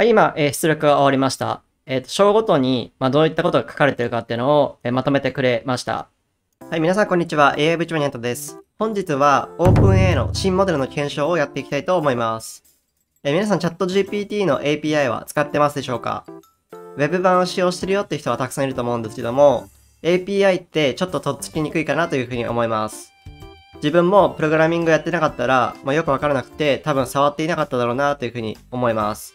はい、今、え出力が終わりました。えっ、ー、と、章ごとに、まどういったことが書かれてるかっていうのを、えまとめてくれました。はい、皆さんこんにちは。AI 部長ニャントです。本日は OpenA の新モデルの検証をやっていきたいと思います。え皆さん、チャット GPT の API は使ってますでしょうか ?Web 版を使用してるよって人はたくさんいると思うんですけども、API ってちょっととっつきにくいかなというふうに思います。自分もプログラミングやってなかったら、まあ、よくわからなくて多分触っていなかっただろうなというふうに思います。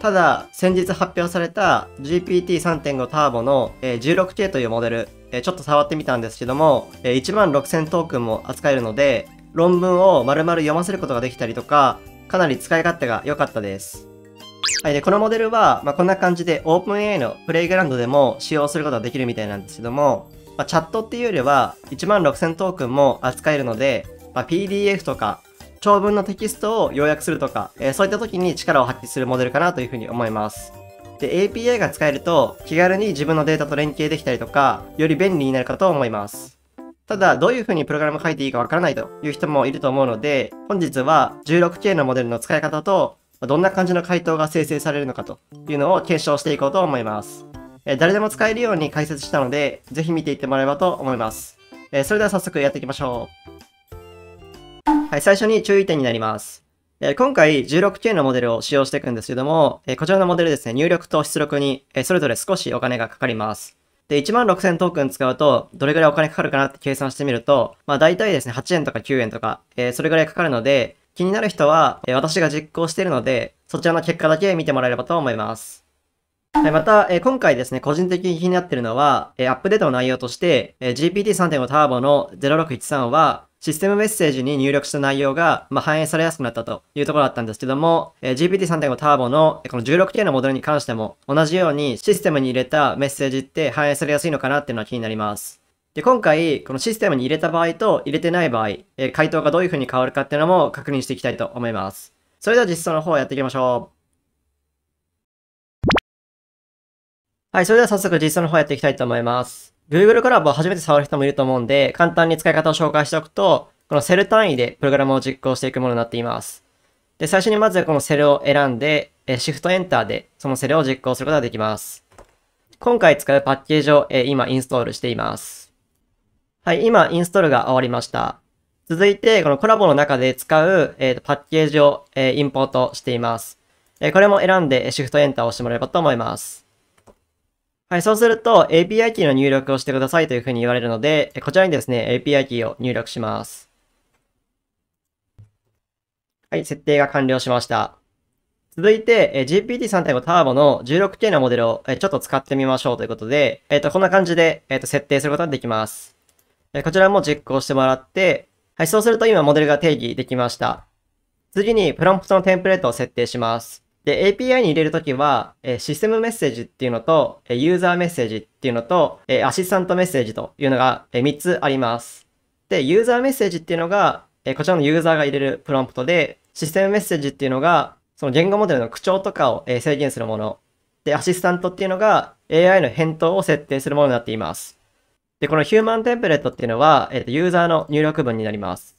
ただ、先日発表された GPT3.5 ターボの 16K というモデル、ちょっと触ってみたんですけども、16000トークンも扱えるので、論文を丸々読ませることができたりとか、かなり使い勝手が良かったです。はい、で、このモデルは、まあ、こんな感じで OpenAI のプレイグラウンドでも使用することができるみたいなんですけども、まあ、チャットっていうよりは16000トークンも扱えるので、まあ、PDF とか長文のテキストを要約するとか、えー、そういった時に力を発揮するモデルかなというふうに思います。で、API が使えると気軽に自分のデータと連携できたりとか、より便利になるかと思います。ただ、どういう風にプログラム書いていいかわからないという人もいると思うので、本日は 16K のモデルの使い方と、どんな感じの回答が生成されるのかというのを検証していこうと思います。え誰でも使えるように解説したので、ぜひ見ていってもらえればと思います。えそれでは早速やっていきましょう。はい、最初に注意点になります。え今回 16K のモデルを使用していくんですけども、えこちらのモデルですね、入力と出力に、えそれぞれ少しお金がかかります。で、16000トークン使うと、どれぐらいお金かかるかなって計算してみると、まあ大体ですね、8円とか9円とか、えそれぐらいかかるので、気になる人は、え私が実行しているので、そちらの結果だけ見てもらえればと思います。はい、また、え今回ですね、個人的に気になってるのは、えアップデートの内容として、え GPT3.5 ターボの0613は、システムメッセージに入力した内容が、まあ、反映されやすくなったというところだったんですけども、えー、GPT3.5 ターボのこの 16K のモデルに関しても同じようにシステムに入れたメッセージって反映されやすいのかなっていうのは気になります。で、今回、このシステムに入れた場合と入れてない場合、えー、回答がどういうふうに変わるかっていうのも確認していきたいと思います。それでは実装の方をやっていきましょう。はい、それでは早速実装の方やっていきたいと思います。Google コラボを初めて触る人もいると思うんで、簡単に使い方を紹介しておくと、このセル単位でプログラムを実行していくものになっています。で、最初にまずこのセルを選んで、シフトエンターでそのセルを実行することができます。今回使うパッケージを今インストールしています。はい、今インストールが終わりました。続いて、このコラボの中で使うパッケージをインポートしています。これも選んでシフトエンターを押してもらえばと思います。はい、そうすると API キーの入力をしてくださいというふうに言われるので、こちらにですね、API キーを入力します。はい、設定が完了しました。続いて、GPT3.5 ターボの 16K のモデルをちょっと使ってみましょうということで、えっ、と、こんな感じで、えっ、と、設定することができます。こちらも実行してもらって、はい、そうすると今モデルが定義できました。次に、プロンプトのテンプレートを設定します。で、API に入れるときは、えシステムメッセージっていうのと、えユーザーメッセージっていうのと、えアシスタントメッセージというのが、え3つあります。で、ユーザーメッセージっていうのが、えこちらのユーザーが入れるプロンプトで、システムメッセージっていうのが、その言語モデルの口調とかを、え制限するもの。で、アシスタントっていうのが AI の返答を設定するものになっています。で、このヒューマンテンプレートっていうのは、えっ、と、ユーザーの入力文になります。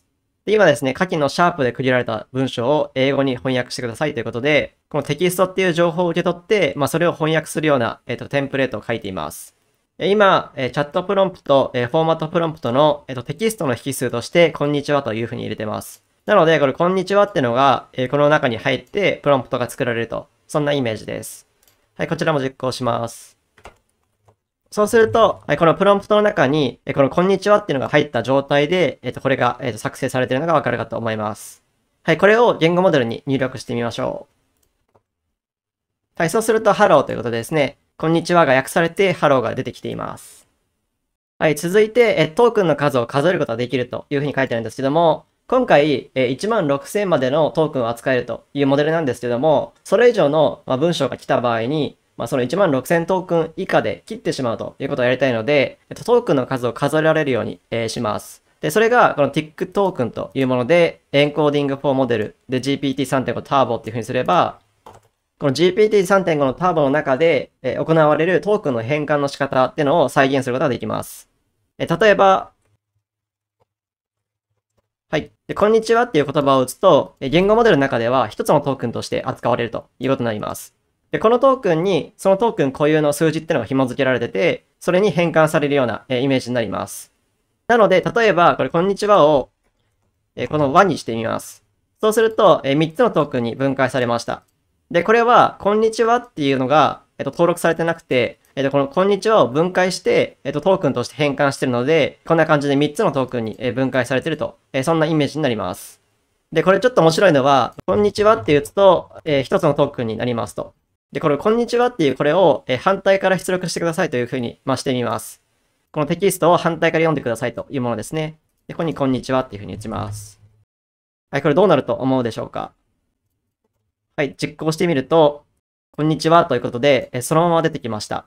で、今ですね、下記のシャープで区切られた文章を英語に翻訳してくださいということで、このテキストっていう情報を受け取って、まあ、それを翻訳するような、えっ、ー、と、テンプレートを書いています。今、チャットプロンプト、フォーマットプロンプトのテキストの引数として、こんにちはというふうに入れてます。なので、これ、こんにちはってのが、この中に入って、プロンプトが作られると。そんなイメージです。はい、こちらも実行します。そうすると、このプロンプトの中に、このこんにちはっていうのが入った状態で、えっと、これが、えっと、作成されているのがわかるかと思います。はい、これを言語モデルに入力してみましょう。はい、そうすると、ハローということでですね、こんにちはが訳されて、ハローが出てきています。はい、続いて、えトークンの数を数えることができるというふうに書いてあるんですけども、今回、え1万6000までのトークンを扱えるというモデルなんですけども、それ以上の文章が来た場合に、まあ、その1万6000トークン以下で切ってしまうということをやりたいので、えっと、トークンの数を数えられるように、えー、します。で、それがこの TIC トークンというもので、エンコーディング4モデルで GPT3.5 ターボっていうふうにすれば、この GPT3.5 のターボの中で、えー、行われるトークンの変換の仕方っていうのを再現することができます。えー、例えば、はい。で、こんにちはっていう言葉を打つと、言語モデルの中では一つのトークンとして扱われるということになります。で、このトークンに、そのトークン固有の数字ってのが紐付けられてて、それに変換されるような、えイメージになります。なので、例えば、これ、こんにちはを、えこの和にしてみます。そうすると、え3つのトークンに分解されました。で、これは、こんにちはっていうのが、えっ、と、登録されてなくて、えっ、と、このこんにちはを分解して、えっ、と、トークンとして変換してるので、こんな感じで3つのトークンに、え分解されてると、えそんなイメージになります。で、これちょっと面白いのは、こんにちはって打つと、えー、1つのトークンになりますと。で、これ、こんにちはっていうこれを、え反対から出力してくださいというふうに、まあ、してみます。このテキストを反対から読んでくださいというものですね。で、ここにこんにちはっていうふうに打ちます。はい、これどうなると思うでしょうかはい、実行してみると、こんにちはということで、えそのまま出てきました。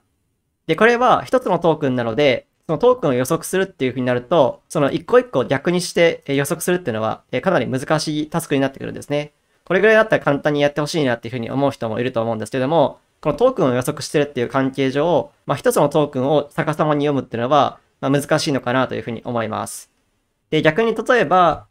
で、これは一つのトークンなので、そのトークンを予測するっていう風になると、その一個一個逆にして予測するっていうのは、かなり難しいタスクになってくるんですね。これぐらいだったら簡単にやってほしいなっていうふうに思う人もいると思うんですけども、このトークンを予測してるっていう関係上、まあ、一つのトークンを逆さまに読むっていうのは、まあ、難しいのかなというふうに思います。で、逆に例えば、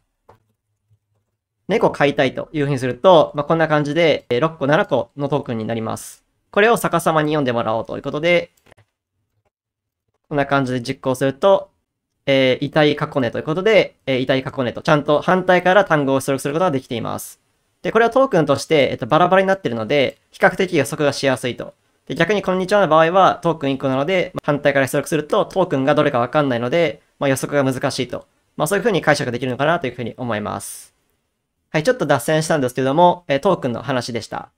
猫飼いたいというふうにすると、まあ、こんな感じで6個7個のトークンになります。これを逆さまに読んでもらおうということで、こんな感じで実行すると、えー、遺体過去ねということで、えー、遺体過去ねとちゃんと反対から単語を出力することができています。で、これはトークンとして、えっと、バラバラになってるので、比較的予測がしやすいと。で、逆にこんにちはの場合は、トークン1個なので、反対から出力すると、トークンがどれかわかんないので、まあ、予測が難しいと。まあ、そういう風に解釈できるのかなという風に思います。はい、ちょっと脱線したんですけども、えトークンの話でした。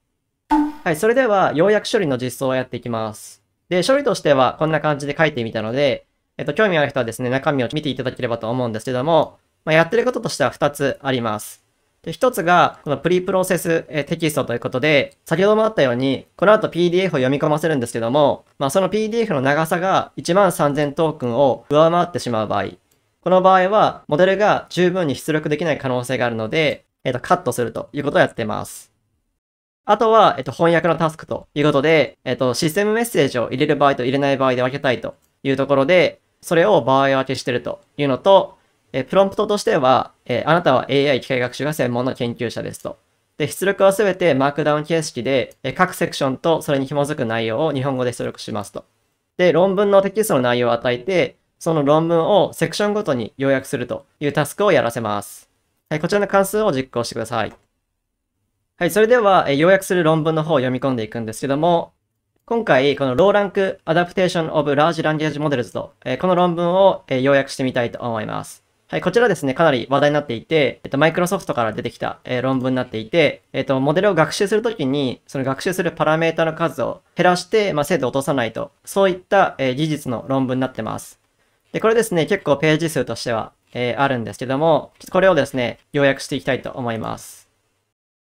はい、それでは、ようやく処理の実装をやっていきます。で、処理としてはこんな感じで書いてみたので、えっと、興味ある人はですね、中身を見ていただければと思うんですけども、まあ、やってることとしては2つあります。で、一つが、このプリプロセス、えテキストということで、先ほどもあったように、この後 PDF を読み込ませるんですけども、まあ、その PDF の長さが13000トークンを上回ってしまう場合、この場合は、モデルが十分に出力できない可能性があるので、えっ、と、カットするということをやってます。あとは、えっ、と、翻訳のタスクということで、えっ、と、システムメッセージを入れる場合と入れない場合で分けたいというところで、それを場合分けしてるというのと、えプロンプトとしては、えあなたは AI 機械学習が専門の研究者ですと。で、出力はすべてマークダウン形式で、え各セクションとそれに紐づく内容を日本語で出力しますと。で、論文のテキストの内容を与えて、その論文をセクションごとに要約するというタスクをやらせます。はい、こちらの関数を実行してください。はい、それでは、え要約する論文の方を読み込んでいくんですけども、今回、この Low Rank Adaptation of Large Language Models と、えこの論文を、え要約してみたいと思います。はい、こちらですね、かなり話題になっていて、えっと、マイクロソフトから出てきた、えー、論文になっていて、えっと、モデルを学習するときに、その学習するパラメータの数を減らして、まあ、精度を落とさないと、そういった、えー、技術の論文になってます。で、これですね、結構ページ数としては、えー、あるんですけども、ちょっとこれをですね、要約していきたいと思います。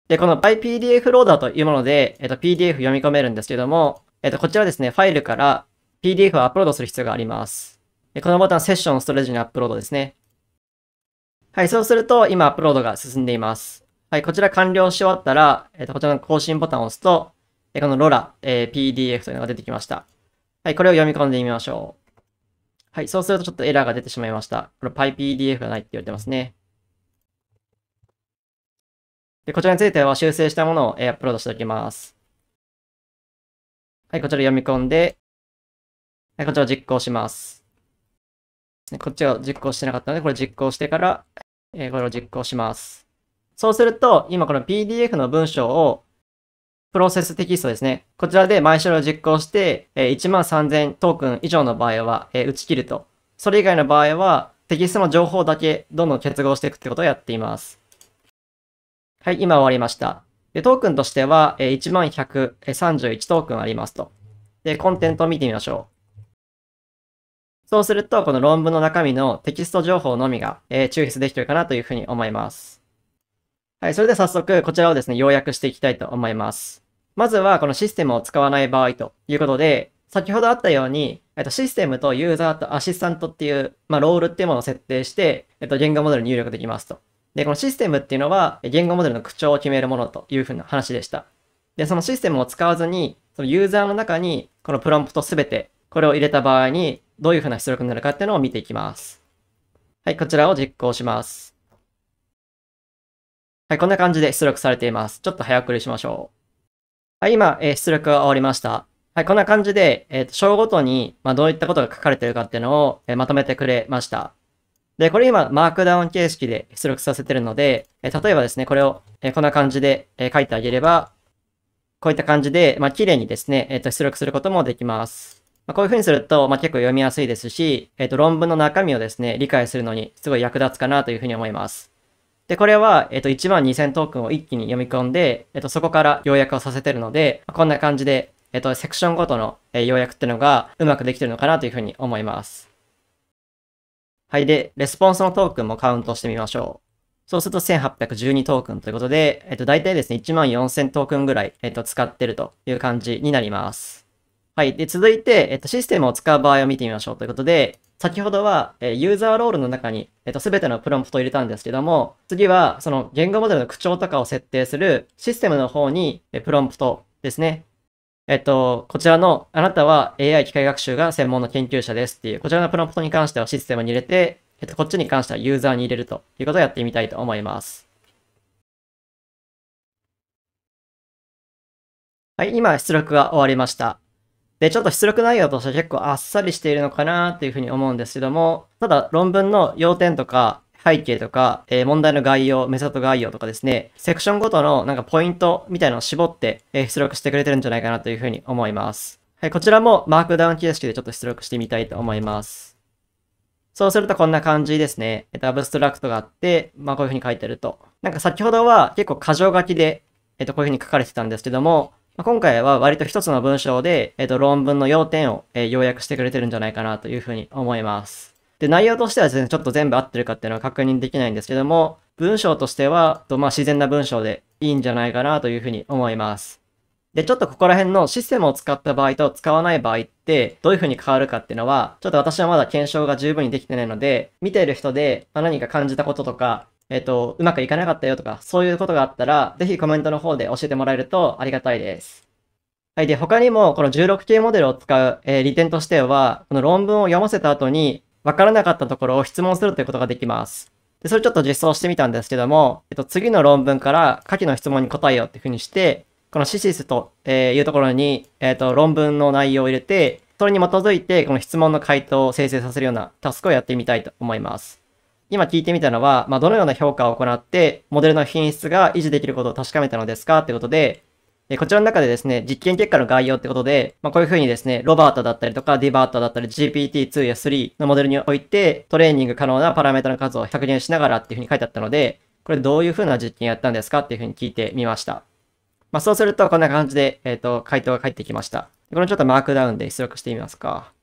で、この p y p d f ローダーというもので、えっと、PDF 読み込めるんですけども、えっと、こちらですね、ファイルから PDF をアップロードする必要があります。でこのボタン、セッションストレージにアップロードですね。はい、そうすると今アップロードが進んでいます。はい、こちら完了し終わったら、えっ、ー、と、こちらの更新ボタンを押すと、えー、このロラ、r え PDF というのが出てきました。はい、これを読み込んでみましょう。はい、そうするとちょっとエラーが出てしまいました。これ PyPDF がないって言われてますね。で、こちらについては修正したものを、えー、アップロードしておきます。はい、こちら読み込んで、はい、こちらを実行します。こっちを実行してなかったので、これ実行してから、えー、これを実行します。そうすると、今この PDF の文章を、プロセステキストですね。こちらで毎週を実行して、えー、13000トークン以上の場合は、えー、打ち切ると。それ以外の場合は、テキストの情報だけどんどん結合していくってことをやっています。はい、今終わりました。でトークンとしては、えー、1131トークンありますと。で、コンテンツを見てみましょう。そうすると、この論文の中身のテキスト情報のみが、えー、抽出できてるかなというふうに思います。はい、それでは早速、こちらをですね、要約していきたいと思います。まずは、このシステムを使わない場合ということで、先ほどあったように、えっと、システムとユーザーとアシスタントっていう、まあ、ロールっていうものを設定して、えっと、言語モデルに入力できますと。で、このシステムっていうのは、言語モデルの口調を決めるものというふうな話でした。で、そのシステムを使わずに、そのユーザーの中に、このプロンプトすべて、これを入れた場合に、どういうふうな出力になるかっていうのを見ていきます。はい、こちらを実行します。はい、こんな感じで出力されています。ちょっと早送りしましょう。はい、今、えー、出力が終わりました。はい、こんな感じで、えっ、ー、と、章ごとに、まあ、どういったことが書かれてるかっていうのを、えー、まとめてくれました。で、これ今、マークダウン形式で出力させてるので、え例えばですね、これを、えこんな感じで、え書いてあげれば、こういった感じで、まあ、綺麗にですね、えっ、と、出力することもできます。まあ、こういうふうにすると、まあ、結構読みやすいですし、えっ、ー、と、論文の中身をですね、理解するのにすごい役立つかなというふうに思います。で、これは、えっ、ー、と、1万2000トークンを一気に読み込んで、えっ、ー、と、そこから要約をさせてるので、まあ、こんな感じで、えっと、セクションごとの、え要約っていうのがうまくできてるのかなというふうに思います。はい。で、レスポンスのトークンもカウントしてみましょう。そうすると1812トークンということで、えっと、大体ですね、1万4000トークンぐらい、えっと、使ってるという感じになります。はい。で、続いて、えっと、システムを使う場合を見てみましょうということで、先ほどは、えユーザーロールの中に、えっと、すべてのプロンプトを入れたんですけども、次は、その言語モデルの口調とかを設定するシステムの方に、えプロンプトですね。えっと、こちらの、あなたは AI 機械学習が専門の研究者ですっていう、こちらのプロンプトに関してはシステムに入れて、えっと、こっちに関してはユーザーに入れるということをやってみたいと思います。はい、今出力が終わりました。で、ちょっと出力内容として結構あっさりしているのかなっていうふうに思うんですけども、ただ論文の要点とか背景とか、えー、問題の概要、メソッド概要とかですね、セクションごとのなんかポイントみたいなのを絞って、えー、出力してくれてるんじゃないかなというふうに思います。はい、こちらもマークダウン形式でちょっと出力してみたいと思います。そうするとこんな感じですね。えっと、アブストラクトがあって、まあこういうふうに書いてると。なんか先ほどは結構箇条書きで、えっと、こういうふうに書かれてたんですけども、まあ、今回は割と一つの文章で、えっ、ー、と、論文の要点を、えー、要約してくれてるんじゃないかなというふうに思います。で、内容としてはですね、ちょっと全部合ってるかっていうのは確認できないんですけども、文章としては、とまあ、自然な文章でいいんじゃないかなというふうに思います。で、ちょっとここら辺のシステムを使った場合と使わない場合ってどういう風に変わるかっていうのは、ちょっと私はまだ検証が十分にできてないので、見ている人で何か感じたこととか、えっ、ー、と、うまくいかなかったよとか、そういうことがあったら、ぜひコメントの方で教えてもらえるとありがたいです。はい。で、他にも、この 16K モデルを使う、えー、利点としては、この論文を読ませた後に、わからなかったところを質問するということができます。で、それちょっと実装してみたんですけども、えっと、次の論文から下記の質問に答えようっていうふうにして、このシシスと、えいうところに、えっと、論文の内容を入れて、それに基づいて、この質問の回答を生成させるようなタスクをやってみたいと思います。今聞いてみたのは、まあ、どのような評価を行って、モデルの品質が維持できることを確かめたのですかってことで、えこちらの中でですね、実験結果の概要ってことで、まあ、こういうふうにですね、ロバートだったりとか、ディバートだったり、GPT-2 や3のモデルにおいて、トレーニング可能なパラメータの数を削減しながらっていうふうに書いてあったので、これどういうふうな実験やったんですかっていうふうに聞いてみました。まあ、そうすると、こんな感じで、えっ、ー、と、回答が返ってきました。これちょっとマークダウンで出力してみますか。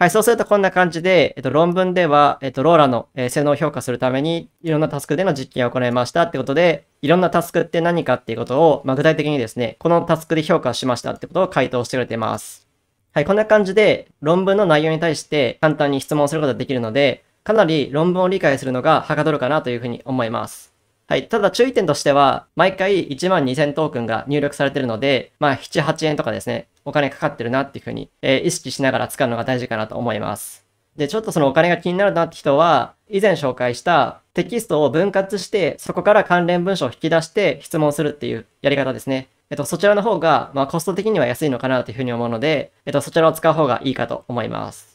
はい、そうするとこんな感じで、えっと、論文では、えっと、ローラの、え性能を評価するために、いろんなタスクでの実験を行いましたってことで、いろんなタスクって何かっていうことを、まあ、具体的にですね、このタスクで評価しましたってことを回答してくれてます。はい、こんな感じで、論文の内容に対して簡単に質問することができるので、かなり論文を理解するのがはかどるかなというふうに思います。はい。ただ注意点としては、毎回1万2000トークンが入力されてるので、まあ、7、8円とかですね、お金かかってるなっていうふうに、えー、意識しながら使うのが大事かなと思います。で、ちょっとそのお金が気になるなって人は、以前紹介したテキストを分割して、そこから関連文章を引き出して質問するっていうやり方ですね。えっと、そちらの方が、まあ、コスト的には安いのかなというふうに思うので、えっと、そちらを使う方がいいかと思います。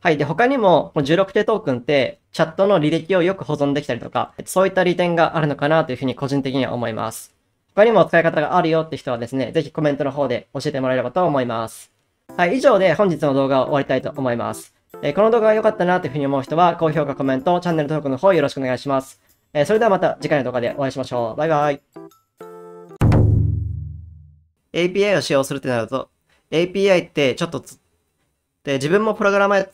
はい。で、他にも、16手トークンって、チャットの履歴をよく保存できたりとか、そういった利点があるのかなというふうに個人的には思います。他にも使い方があるよって人はですね、ぜひコメントの方で教えてもらえればと思います。はい。以上で本日の動画を終わりたいと思います。えこの動画が良かったなというふうに思う人は、高評価、コメント、チャンネル登録の方よろしくお願いします。えそれではまた次回の動画でお会いしましょう。バイバイ。API を使用するってなると、API ってちょっとで、自分もプログラマー